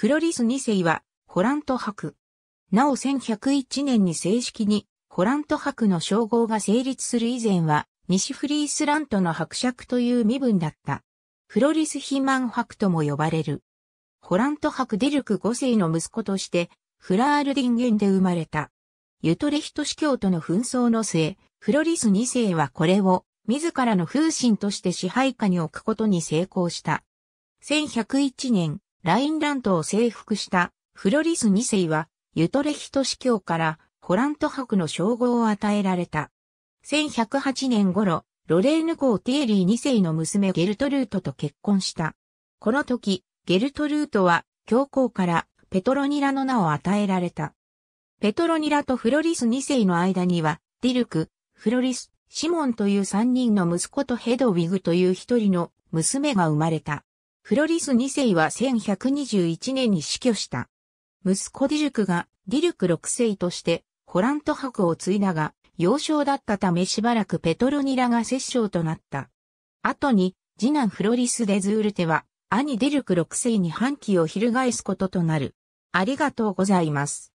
フロリス2世は、ホラント博。なお1101年に正式に、ホラント博の称号が成立する以前は、西フリースラントの伯爵という身分だった。フロリス・ヒマン博とも呼ばれる。ホラント博デルク5世の息子として、フラールディンゲンで生まれた。ユトレヒト司教との紛争の末、フロリス2世はこれを自らの風神として支配下に置くことに成功した。1101年、ラインラントを征服したフロリス2世は、ユトレヒト司教からホラント博の称号を与えられた。1108年頃、ロレーヌ公ティエリー2世の娘ゲルトルートと結婚した。この時、ゲルトルートは教皇からペトロニラの名を与えられた。ペトロニラとフロリス2世の間には、ディルク、フロリス、シモンという3人の息子とヘドウィグという1人の娘が生まれた。フロリス2世は1121年に死去した。息子ディルクがディルク6世としてホラント博を継いだが、幼少だったためしばらくペトロニラが摂政となった。後に、次男フロリス・デズールテは、兄ディルク6世に反旗を翻すこととなる。ありがとうございます。